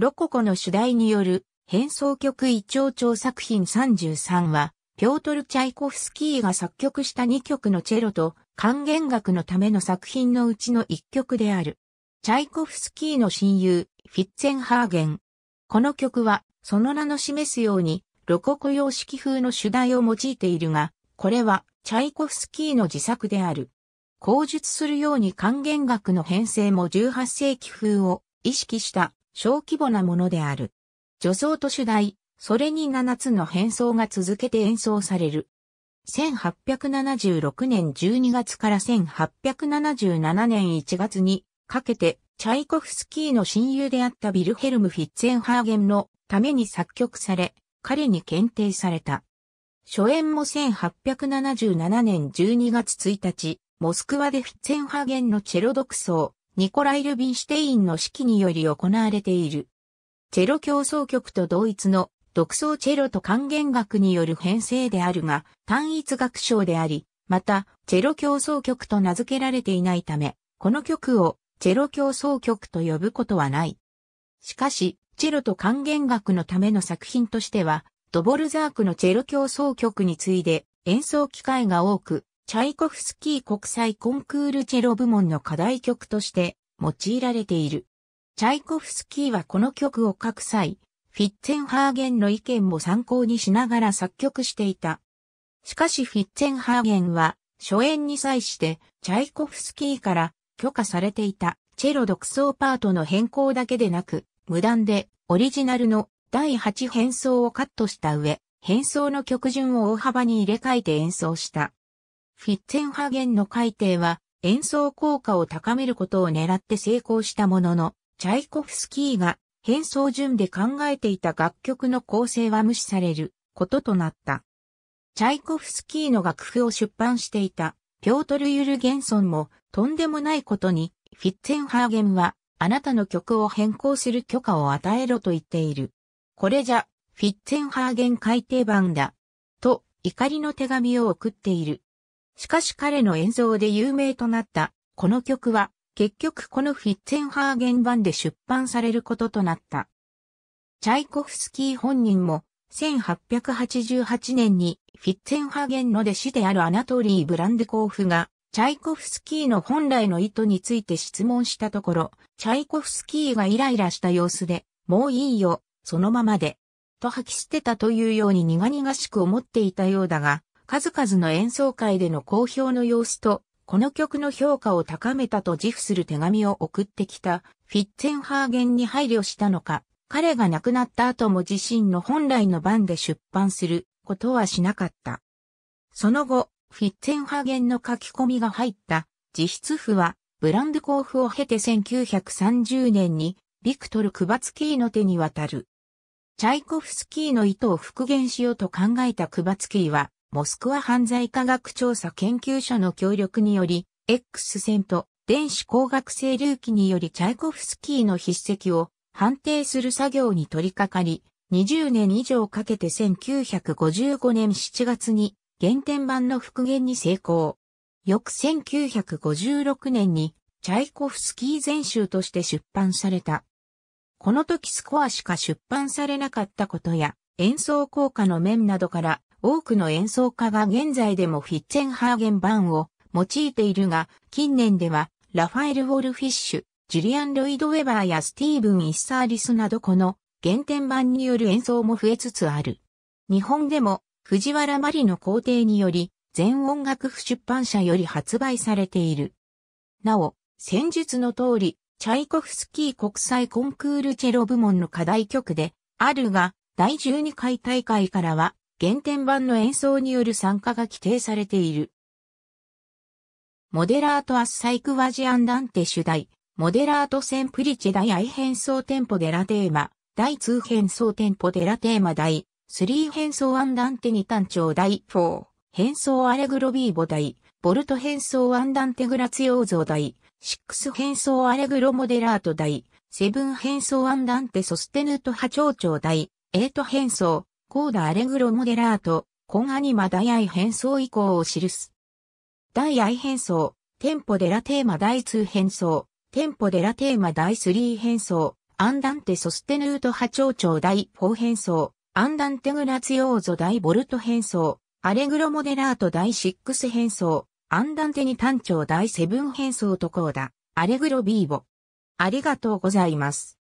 ロココの主題による変奏曲一丁調作品33は、ピョートル・チャイコフスキーが作曲した2曲のチェロと還元楽のための作品のうちの1曲である。チャイコフスキーの親友、フィッツェンハーゲン。この曲は、その名の示すように、ロココ様式風の主題を用いているが、これは、チャイコフスキーの自作である。口述するように還元楽の編成も18世紀風を意識した小規模なものである。女装と主題、それに7つの変装が続けて演奏される。1876年12月から1877年1月にかけて、チャイコフスキーの親友であったビルヘルム・フィッツェンハーゲンのために作曲され、彼に検定された。初演も1877年12月1日、モスクワでフィッツェンハーゲンのチェロ独奏、ニコライ・ルビンシュテインの指揮により行われている。チェロ競争曲と同一の独奏チェロと還元楽による編成であるが、単一楽章であり、また、チェロ競争曲と名付けられていないため、この曲をチェロ競争曲と呼ぶことはない。しかし、チェロと還元楽のための作品としては、ドボルザークのチェロ競争曲に次いで演奏機会が多く、チャイコフスキー国際コンクールチェロ部門の課題曲として用いられている。チャイコフスキーはこの曲を書く際、フィッツェンハーゲンの意見も参考にしながら作曲していた。しかしフィッツェンハーゲンは、初演に際して、チャイコフスキーから許可されていたチェロ独奏パートの変更だけでなく、無断でオリジナルの第8変奏をカットした上、変奏の曲順を大幅に入れ替えて演奏した。フィッツェンハゲンの改定は演奏効果を高めることを狙って成功したものの、チャイコフスキーが変奏順で考えていた楽曲の構成は無視されることとなった。チャイコフスキーの楽譜を出版していたピョートル・ユルゲンソンもとんでもないことにフィッツェンハーゲンはあなたの曲を変更する許可を与えろと言っている。これじゃフィッツェンハーゲン改訂版だ。と怒りの手紙を送っている。しかし彼の演奏で有名となったこの曲は結局このフィッツェンハーゲン版で出版されることとなった。チャイコフスキー本人も1888年にフィッツェンハーゲンの弟子であるアナトリー・ブランデコーフがチャイコフスキーの本来の意図について質問したところ、チャイコフスキーがイライラした様子で、もういいよ、そのままで、と吐き捨てたというように苦々しく思っていたようだが、数々の演奏会での好評の様子と、この曲の評価を高めたと自負する手紙を送ってきたフィッツェンハーゲンに配慮したのか、彼が亡くなった後も自身の本来の番で出版することはしなかった。その後、フィッツェンハーゲンの書き込みが入った自筆譜は、ブランド交付を経て1930年に、ビクトル・クバツキーの手に渡る。チャイコフスキーの意図を復元しようと考えたクバツキーは、モスクワ犯罪科学調査研究所の協力により、X 線と電子工学整流器によりチャイコフスキーの筆跡を判定する作業に取り掛かり、20年以上かけて1955年7月に原点版の復元に成功。翌1956年にチャイコフスキー全集として出版された。この時スコアしか出版されなかったことや演奏効果の面などから多くの演奏家が現在でもフィッツェンハーゲン版を用いているが、近年では、ラファエル・ウォルフィッシュ、ジュリアン・ロイド・ウェバーやスティーブン・イッサーリスなどこの原点版による演奏も増えつつある。日本でも藤原マリの皇帝により全音楽譜出版社より発売されている。なお、先述の通り、チャイコフスキー国際コンクールチェロ部門の課題曲であるが、第12回大会からは原点版の演奏による参加が規定されている。モデラートアスサイクワジアンダンテ主題、モデラートセンプリチェ大愛変奏テンポデラテーマ、第2変奏テンポデラテーマ第3変奏アンダンテニ単調第4変奏アレグロビーボ第ボルト変奏アンダンテグラツヨーゾ第6変奏アレグロモデラート第7変奏アンダンテソステヌート波長長第8変奏コーダ・アレグロ・モデラート、コンアニマ大愛変装以降を記す。大愛変装、テンポ・デラテーマ第2変装、テンポ・デラテーマ第3変装、アンダンテ・ソステヌート波長長第4変装、アンダンテ・グラツヨーゾ第ボルト変装、アレグロ・モデラート第6変装、アンダンテに単調第7変装とコーダ、アレグロ・ビーボ。ありがとうございます。